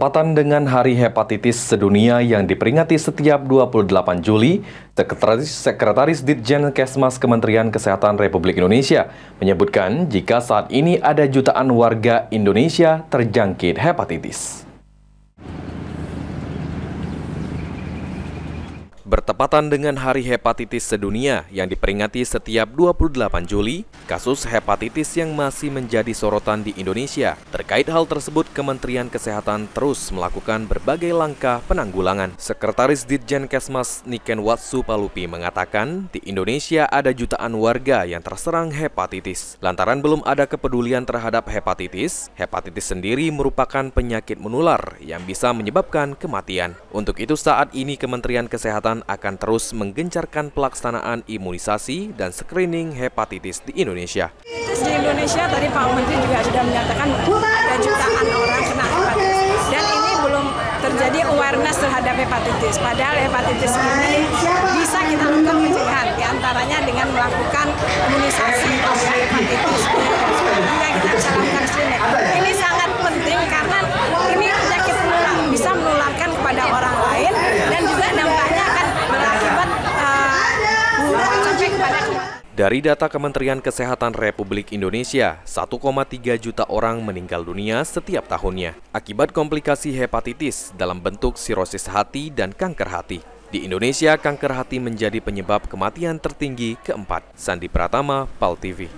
Tepatan dengan Hari Hepatitis Sedunia yang diperingati setiap 28 Juli, Sekretaris, Sekretaris Ditjen Kesmas Kementerian Kesehatan Republik Indonesia menyebutkan jika saat ini ada jutaan warga Indonesia terjangkit hepatitis. Bertepatan dengan Hari Hepatitis Sedunia yang diperingati setiap 28 Juli, kasus hepatitis yang masih menjadi sorotan di Indonesia. Terkait hal tersebut, Kementerian Kesehatan terus melakukan berbagai langkah penanggulangan. Sekretaris Ditjen Kesmas Niken Watsu Palupi mengatakan, di Indonesia ada jutaan warga yang terserang hepatitis. Lantaran belum ada kepedulian terhadap hepatitis, hepatitis sendiri merupakan penyakit menular yang bisa menyebabkan kematian. Untuk itu saat ini Kementerian Kesehatan akan terus menggencarkan pelaksanaan imunisasi dan screening hepatitis di Indonesia. Di Indonesia tadi Pak Menteri juga sudah menyatakan ada jutaan orang kena hepatitis dan ini belum terjadi awareness terhadap hepatitis. Padahal hepatitis ini bisa Dari data Kementerian Kesehatan Republik Indonesia, 1,3 juta orang meninggal dunia setiap tahunnya akibat komplikasi hepatitis dalam bentuk sirosis hati dan kanker hati. Di Indonesia, kanker hati menjadi penyebab kematian tertinggi keempat. Sandi Pratama, PAL TV.